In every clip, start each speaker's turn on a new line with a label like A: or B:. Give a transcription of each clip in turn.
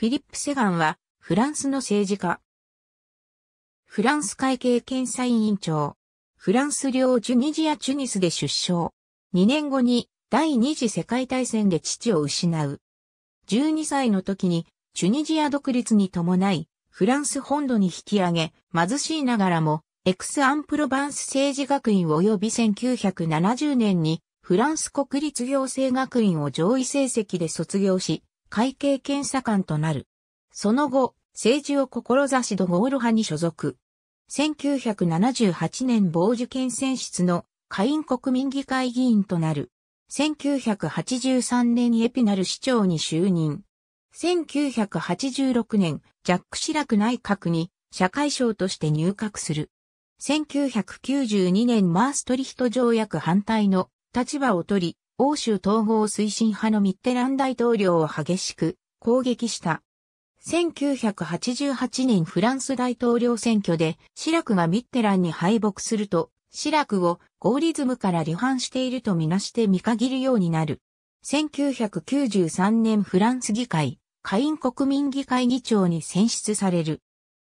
A: フィリップ・セガンは、フランスの政治家。フランス会計検査委員長。フランス領チュニジア・チュニスで出生。2年後に第二次世界大戦で父を失う。12歳の時にチュニジア独立に伴い、フランス本土に引き上げ、貧しいながらも、エクス・アンプロバンス政治学院及び1970年にフランス国立行政学院を上位成績で卒業し、会計検査官となる。その後、政治を志しドゴール派に所属。1978年傍受検選出の下院国民議会議員となる。1983年エピナル市長に就任。1986年、ジャック・シラク内閣に社会省として入閣する。1992年マーストリヒト条約反対の立場を取り、欧州統合推進派のミッテラン大統領を激しく攻撃した。1988年フランス大統領選挙でシラクがミッテランに敗北すると、シラクをゴーリズムから離反しているとみなして見限るようになる。1993年フランス議会、下院国民議会議長に選出される。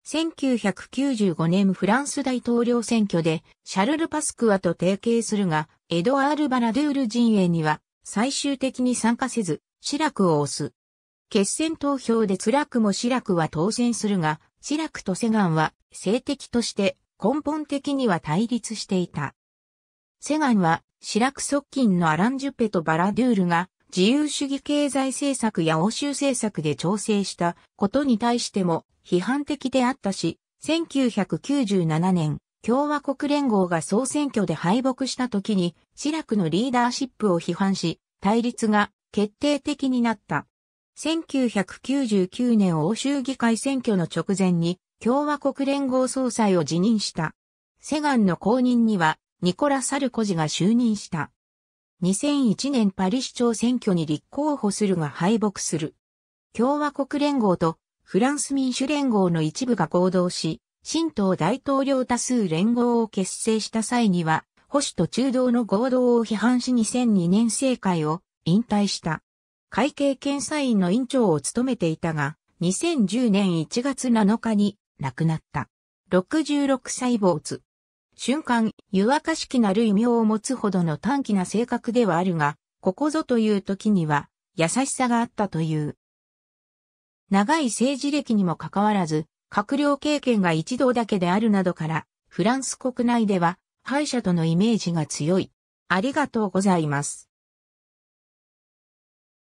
A: 1995年フランス大統領選挙でシャルル・パスクワと提携するが、エドアール・バラドゥール陣営には最終的に参加せず、シラクを推す。決戦投票でツラクもシラクは当選するが、シラクとセガンは性的として根本的には対立していた。セガンはシラク側近のアラン・ジュペとバラドゥールが自由主義経済政策や欧州政策で調整したことに対しても批判的であったし、1997年共和国連合が総選挙で敗北した時に、シラクのリーダーシップを批判し、対立が決定的になった。1999年欧州議会選挙の直前に共和国連合総裁を辞任した。セガンの後任にはニコラ・サルコジが就任した。2001年パリ市長選挙に立候補するが敗北する。共和国連合とフランス民主連合の一部が合同し、新党大統領多数連合を結成した際には、保守と中道の合同を批判し2002年政界を引退した。会計検査院の委員長を務めていたが、2010年1月7日に亡くなった。66歳ツ瞬間、湯沸かしきなる異名を持つほどの短気な性格ではあるが、ここぞという時には優しさがあったという。長い政治歴にもかかわらず、閣僚経験が一度だけであるなどから、フランス国内では、敗者とのイメージが強い。ありがとうございます。